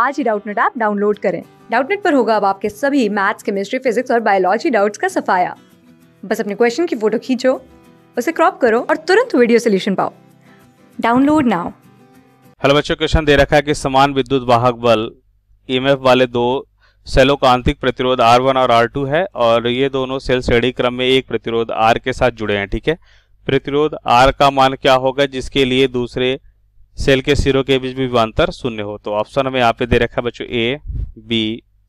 आज ही Doubtnut app download करें Doubtnut पर होगा अब आपके सभी मैथ्स केमिस्ट्री फिजिक्स और बायोलॉजी डाउट्स का सफाया बस अपने क्वेश्चन की फोटो खींचो उसे क्रॉप करो और तुरंत वीडियो सोल्यूशन पाओ डाउनलोड नाउ हेलो बच्चों क्वेश्चन दे रखा है कि समान विद्युत वाहक बल ईएमएफ e वाले दो सेलों का आंतरिक प्रतिरोध R1 और टू है और ये दोनों सेल श्रेणी क्रम में एक प्रतिरोध आर के साथ जुड़े हैं ठीक है प्रतिरोध आर का मान क्या होगा जिसके लिए दूसरे सेल के सिरों के बीच भी विभांतर शून्य हो तो ऑप्शन हमें यहाँ पे दे रखा है बच्चों ए बी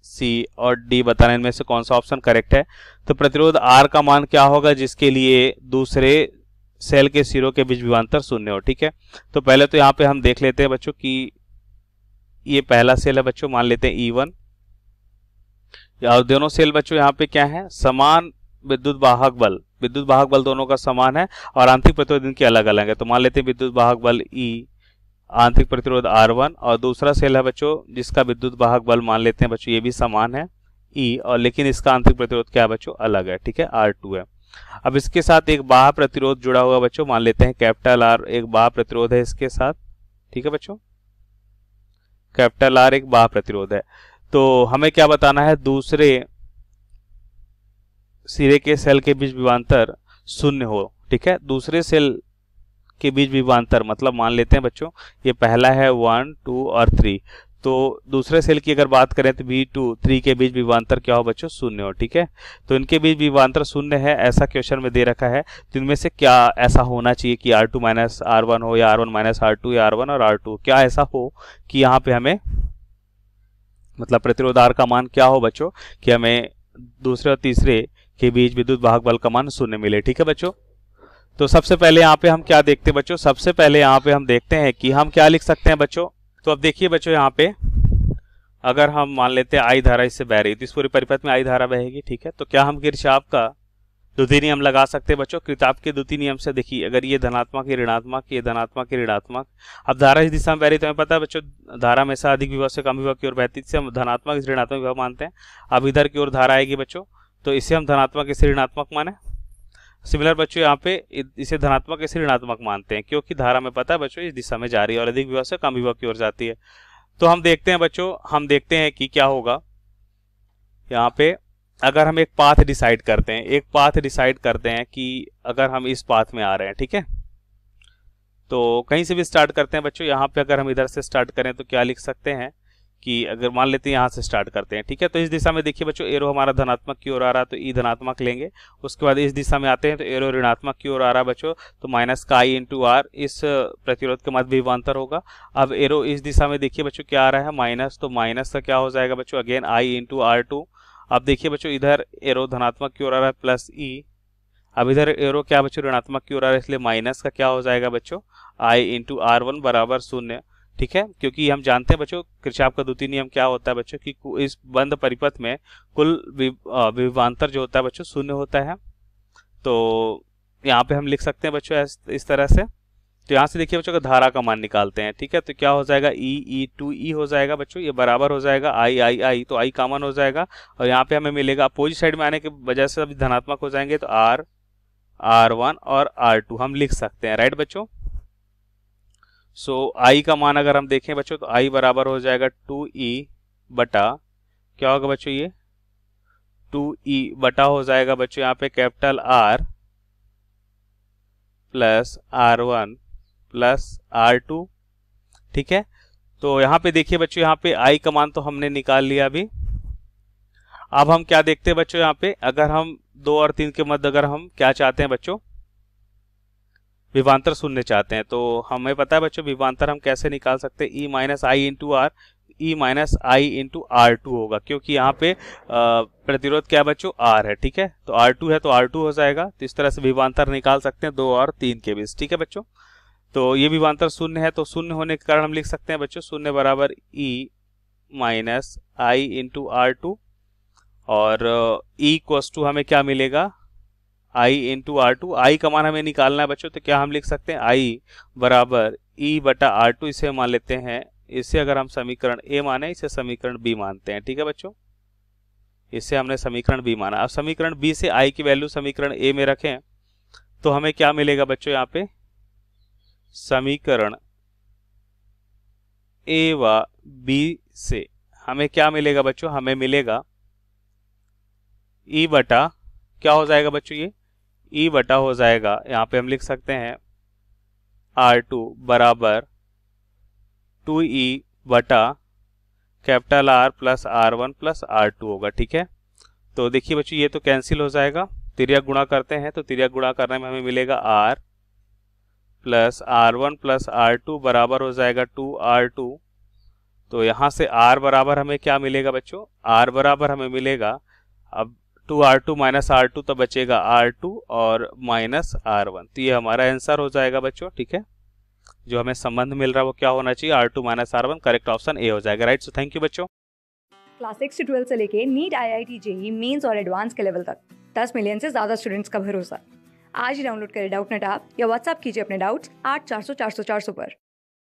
सी और डी बताना इनमें से कौन सा ऑप्शन करेक्ट है तो प्रतिरोध आर का मान क्या होगा जिसके लिए दूसरे सेल के सिरों के बीच विभांतर शून्य हो ठीक है तो पहले तो यहाँ पे हम देख लेते हैं बच्चों की ये पहला सेल है बच्चों मान लेते हैं ई वन और दोनों सेल बच्चों यहाँ पे क्या है समान विद्युत वाहक बल विद्युत वाहक बल दोनों का समान है और आंतरिक प्रतिरोध इनके अलग अलग है तो मान लेते हैं विद्युत वाहक बल ई e, आंतरिक प्रतिरोध R1 और दूसरा सेल है बच्चों जिसका विद्युत वाहक बल मान लेते हैं बच्चों ये भी समान है ई e, और लेकिन इसका आंतरिक प्रतिरोध क्या है बच्चों अलग है ठीक है R2 है अब इसके साथ एक बाह प्रतिरोध जुड़ा हुआ बच्चों मान लेते हैं कैपिटल आर एक बाह प्रतिरोध है इसके साथ ठीक है बच्चों कैपिटल आर एक बाह प्रतिरोध है तो हमें क्या बताना है दूसरे सिरे के सेल के बीच विवांतर शून्य हो ठीक है दूसरे सेल के बीच विभांतर मतलब मान लेते हैं बच्चों ये पहला है वन टू और थ्री तो दूसरे सेल की अगर बात करें तो बी टू थ्री के बीच विवांतर क्या हो बच्चों शून्य हो ठीक है तो इनके बीच विवांतर शून्य है ऐसा क्वेश्चन में दे रखा है तो इनमें से क्या ऐसा होना चाहिए कि are to minus are one हो या are one minus are to या आर वन और आर टू क्या ऐसा हो कि यहाँ पे हमें मतलब प्रतिरोध आर का मान क्या हो बच्चों कि हमें दूसरे और तीसरे के बीच विद्युत भाग बल का मान शून्य मिले ठीक है बच्चों तो सबसे पहले यहाँ पे हम क्या देखते हैं बच्चों सबसे पहले यहाँ पे हम देखते हैं कि हम क्या लिख सकते हैं बच्चों तो अब देखिए बच्चों यहाँ पे अगर हम मान लेते हैं आई धारा इससे बह रही तो इस पूरे परिपथ में आई धारा बहेगी ठीक है तो क्या हम गिरशाप का द्वितीय नियम लगा सकते हैं बच्चों कृताप के द्वितीय नियम से देखिए अगर ये धनात्मक ये ऋणात्मक ये धनात्मक ये ऋणात्मक अब धारा इस दिशा में बह रही तो हमें पता है बच्चों धारा में से अधिक विभाग से कम विभाग की ओर बहती इससे हम धनात्मक ऋणात्मक विभाग मानते हैं अब इधर की ओर धारा आएगी बच्चों तो इसे हम धनात्मक इसे ऋणात्मक माने सिमिलर बच्चों यहाँ पे इसे धनात्मक इसे ऋणात्मक मानते हैं क्योंकि धारा में पता है बच्चों इस दिशा में जा रही है और अधिक विभाग से कम विवाह की ओर जाती है तो हम देखते हैं बच्चों हम देखते हैं कि क्या होगा यहाँ पे अगर हम एक पाथ डिसाइड करते हैं एक पाथ डिसाइड करते हैं कि अगर हम इस पाथ में आ रहे हैं ठीक है तो कहीं से भी स्टार्ट करते हैं बच्चों यहाँ पे अगर हम इधर से स्टार्ट करें तो क्या लिख सकते हैं कि अगर मान लेते हैं यहाँ से स्टार्ट करते हैं ठीक है तो इस दिशा में देखिए बच्चों एरो हमारा धनात्मक की ओर आ रहा है तो ई e धनात्मक लेंगे उसके बाद इस दिशा में आते हैं तो एरो ऋणात्मक की ओर आ रहा है बच्चों तो माइनस का आई इंटू आर इस प्रतिरोध के मध्य विभांतर होगा अब एरो इस दिशा में देखिए बच्चों क्या आ रहा है माइनस तो माइनस का क्या हो जाएगा बच्चों again I into are to अब देखिए बच्चों इधर एरो धनात्मक की ओर आ रहा है प्लस ई e। अब इधर एरो क्या बच्चों ऋणात्मक की ओर आ रहा है इसलिए माइनस का क्या हो जाएगा बच्चों आई इंटू आर वन बराबर शून्य ठीक है क्योंकि हम जानते हैं बच्चों कृषाप का द्वितीय नियम क्या होता है बच्चों कि इस बंद परिपथ में कुल विवान्तर जो होता है बच्चों शून्य होता है तो यहाँ पे हम लिख सकते हैं बच्चों इस तरह से तो यहाँ से देखिए बच्चों का धारा का मान निकालते हैं ठीक है तो क्या हो जाएगा ई ई टू ई हो जाएगा बच्चों ये बराबर हो जाएगा आई आई आई तो आई कॉमन हो जाएगा और यहाँ पे हमें मिलेगा अपोजिट साइड में आने के वजह से अभी धनात्मक हो जाएंगे तो आर आर वन और आर टू हम लिख सकते हैं राइट बच्चों सो so, i का मान अगर हम देखें बच्चों तो i बराबर हो जाएगा टू ई e बटा क्या होगा बच्चों ये टू ई e बटा हो जाएगा बच्चों यहाँ पे capital R plus are one plus are to ठीक है तो यहाँ पे देखिए बच्चों यहाँ पे i का मान तो हमने निकाल लिया अभी अब हम क्या देखते हैं बच्चों यहाँ पे अगर हम दो और तीन के मध्य अगर हम क्या चाहते हैं बच्चों विवांतर सुनने चाहते हैं तो हमें पता है बच्चों विवांतर हम कैसे निकाल सकते हैं E minus I into R E minus I into are to होगा क्योंकि यहाँ पे प्रतिरोध क्या बच्चों आर है ठीक है तो आर टू है तो आर टू हो जाएगा तो इस तरह से विवांतर निकाल सकते हैं दो और तीन के बीच ठीक है बच्चों तो ये विवांतर शून्य है तो शून्य होने के कारण हम लिख सकते हैं बच्चों शून्य बराबर E minus I into are to और ई कोस टू हमें क्या मिलेगा आई इन टू आर टू आई का मान हमें निकालना है बच्चों तो क्या हम लिख सकते हैं आई बराबर ई e बटा आर टू इसे मान लेते हैं इसे अगर हम समीकरण ए माने इसे समीकरण बी मानते हैं ठीक है बच्चों इसे हमने समीकरण बी माना अब समीकरण बी से आई की वैल्यू समीकरण ए में रखें तो हमें क्या मिलेगा बच्चों यहाँ पे समीकरण ए व बी से हमें क्या मिलेगा बच्चों हमें मिलेगा ई e बटा क्या हो जाएगा बच्चों ये ई e बटा हो जाएगा यहाँ पे हम लिख सकते हैं आर टू बराबर टू ई e बटा capital R plus are one plus are to होगा ठीक है तो देखिए बच्चों ये तो कैंसिल हो जाएगा तिरिया गुणा करते हैं तो तिरिया गुणा करने में हमें मिलेगा are plus are one plus are to बराबर हो जाएगा टू आर टू तो यहाँ से आर बराबर हमें क्या मिलेगा बच्चों आर बराबर हमें मिलेगा अब to are to minus are to तो बचेगा आर टू और माइनस आर वन तो ये हमारा आंसर हो जाएगा बच्चों ठीक है जो हमें संबंध मिल रहा है वो क्या होना चाहिए are to minus are one correct option A हो जाएगा राइट सो थैंक यू बच्चों क्लास सिक्स से ट्वेल्थ से लेके NEET I I T JEE mains और एडवांस के लेवल तक दस मिलियन से ज्यादा स्टूडेंट्स का भरोसा आज ही डाउनलोड करें डाउट नेट आप या व्हाट्सअप कीजिए अपने डाउट्स आठ चार सौ चार सौ चार सौ पर